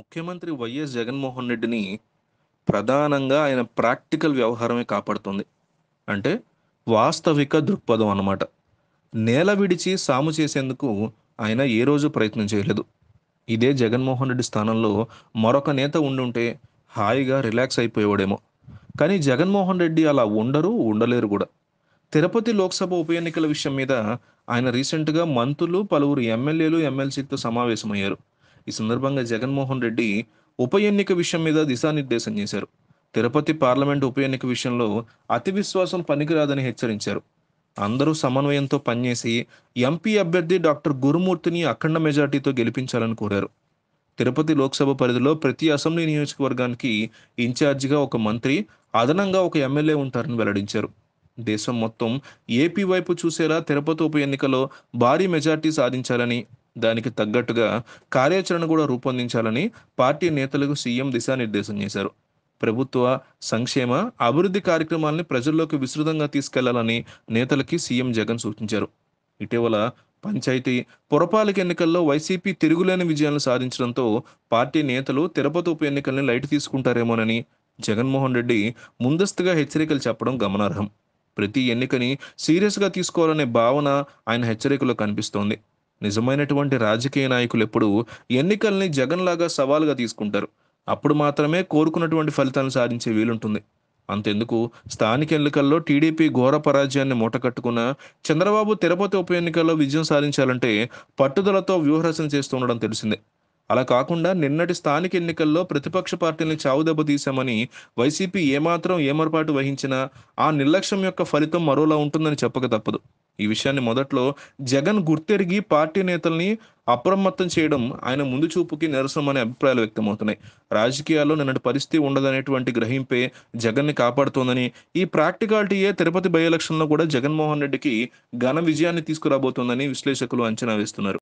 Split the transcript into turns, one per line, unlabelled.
ముఖ్యమంత్రి వైఎస్ జగన్మోహన్ రెడ్డిని ప్రధానంగా ఆయన ప్రాక్టికల్ వ్యవహారమే కాపాడుతుంది అంటే వాస్తవిక దృక్పథం అన్నమాట నేల విడిచి సాము చేసేందుకు ఆయన ఏ రోజు ప్రయత్నం చేయలేదు ఇదే జగన్మోహన్ రెడ్డి స్థానంలో మరొక నేత ఉండుంటే హాయిగా రిలాక్స్ అయిపోయేవాడేమో కానీ జగన్మోహన్ రెడ్డి అలా ఉండరు ఉండలేరు కూడా తిరుపతి లోక్సభ ఉప ఎన్నికల విషయం మీద ఆయన రీసెంట్గా మంత్రులు పలువురు ఎమ్మెల్యేలు ఎమ్మెల్సీతో సమావేశమయ్యారు ఈ సందర్భంగా జగన్మోహన్ రెడ్డి ఉప ఎన్నిక విషయం మీద దిశానిర్దేశం చేశారు తిరుపతి పార్లమెంట్ ఉప ఎన్నిక విషయంలో అతి విశ్వాసం పనికిరాదని హెచ్చరించారు అందరూ సమన్వయంతో పనిచేసి ఎంపీ అభ్యర్థి డాక్టర్ గురుమూర్తిని అఖండ మెజార్టీతో గెలిపించాలని కోరారు తిరుపతి లోక్సభ పరిధిలో ప్రతి అసెంబ్లీ నియోజకవర్గానికి ఇన్ఛార్జిగా ఒక మంత్రి అదనంగా ఒక ఎమ్మెల్యే ఉంటారని వెల్లడించారు దేశం మొత్తం ఏపీ వైపు చూసేలా తిరుపతి ఉప ఎన్నికలో భారీ మెజార్టీ సాధించాలని దానికి తగ్గట్టుగా కార్యాచరణ కూడా రూపొందించాలని పార్టీ నేతలకు సీఎం దిశానిర్దేశం చేశారు ప్రభుత్వ సంక్షేమ అభివృద్ధి కార్యక్రమాలని ప్రజల్లోకి విస్తృతంగా తీసుకెళ్లాలని నేతలకి సీఎం జగన్ సూచించారు ఇటీవల పంచాయతీ పురపాలక ఎన్నికల్లో వైసీపీ తిరుగులేని విజయాలను సాధించడంతో పార్టీ నేతలు తిరుపతి ఉప ఎన్నికల్ని లైట్ తీసుకుంటారేమోనని జగన్మోహన్ రెడ్డి ముందస్తుగా హెచ్చరికలు చెప్పడం గమనార్హం ప్రతి ఎన్నికని సీరియస్గా తీసుకోవాలనే భావన ఆయన హెచ్చరికలో కనిపిస్తోంది నిజమైనటువంటి రాజకీయ నాయకులు ఎప్పుడు ఎన్నికల్ని జగన్లాగా సవాలుగా తీసుకుంటారు అప్పుడు మాత్రమే కోరుకున్నటువంటి ఫలితాలను సాధించే వీలుంటుంది అంతెందుకు స్థానిక ఎన్నికల్లో టీడీపీ ఘోర పరాజయాన్ని మూటకట్టుకున్న చంద్రబాబు తిరుపతి ఉప ఎన్నికల్లో విజయం సాధించాలంటే పట్టుదలతో వ్యూహరచన చేస్తుండడం తెలిసిందే అలా కాకుండా నిన్నటి స్థానిక ఎన్నికల్లో ప్రతిపక్ష పార్టీని చావుదెబ్బ తీశామని వైసీపీ ఏమాత్రం ఏమరపాటు వహించినా ఆ నిర్లక్ష్యం యొక్క ఫలితం మరోలా ఉంటుందని చెప్పక తప్పదు ఈ విషయాన్ని మొదట్లో జగన్ గుర్తెరిగి పార్టీ నేతల్ని అప్రమత్తం చేయడం ఆయన ముందు చూపుకి నిరసనం అనే అభిప్రాయాలు వ్యక్తమవుతున్నాయి రాజకీయాల్లో నిన్నటి పరిస్థితి ఉండదనేటువంటి గ్రహింపే జగన్ని కాపాడుతోందని ఈ ప్రాక్టికాలిటీయే తిరుపతి బై ఎలక్షన్లో కూడా జగన్మోహన్ రెడ్డికి ఘన విజయాన్ని తీసుకురాబోతోందని విశ్లేషకులు అంచనా వేస్తున్నారు